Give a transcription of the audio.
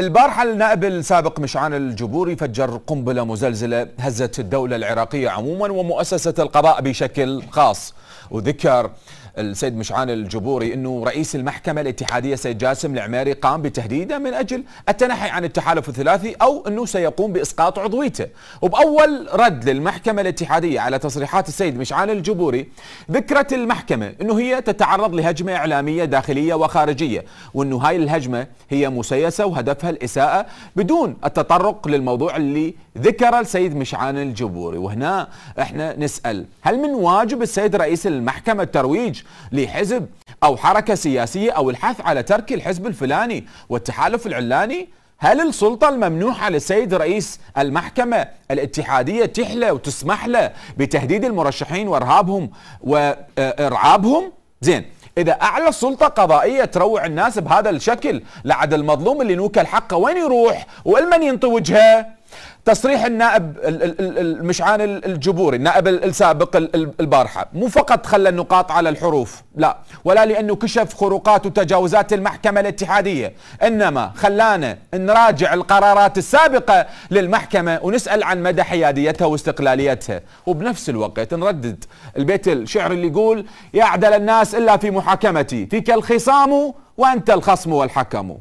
البارحة النائب السابق مشعان الجبوري فجر قنبلة مزلزلة هزت الدولة العراقية عموما ومؤسسة القضاء بشكل خاص وذكر السيد مشعان الجبوري انه رئيس المحكمه الاتحاديه سيد جاسم العميري قام بتهديده من اجل التنحي عن التحالف الثلاثي او انه سيقوم باسقاط عضويته وباول رد للمحكمه الاتحاديه على تصريحات السيد مشعان الجبوري ذكرت المحكمه انه هي تتعرض لهجمه اعلاميه داخليه وخارجيه وانه هاي الهجمه هي مسيسه وهدفها الاساءه بدون التطرق للموضوع اللي ذكر السيد مشعان الجبوري وهنا احنا نسال هل من واجب السيد رئيس المحكمه الترويج لحزب أو حركة سياسية أو الحث على ترك الحزب الفلاني والتحالف العلاني هل السلطة الممنوحة للسيد رئيس المحكمة الاتحادية تحلى وتسمح له بتهديد المرشحين وارهابهم وارعابهم؟ زين إذا أعلى سلطة قضائية تروع الناس بهذا الشكل لعد المظلوم اللي نوكل حقه وين يروح؟ والمن ينطي وجهه؟ تصريح النائب المشعان الجبوري النائب السابق البارحة مو فقط خلى النقاط على الحروف لا ولا لأنه كشف خروقات وتجاوزات المحكمة الاتحادية إنما خلانا نراجع القرارات السابقة للمحكمة ونسأل عن مدى حياديتها واستقلاليتها وبنفس الوقت نردد البيت الشعر اللي يقول يعدل الناس إلا في محاكمتي فيك الخصام وأنت الخصم والحكم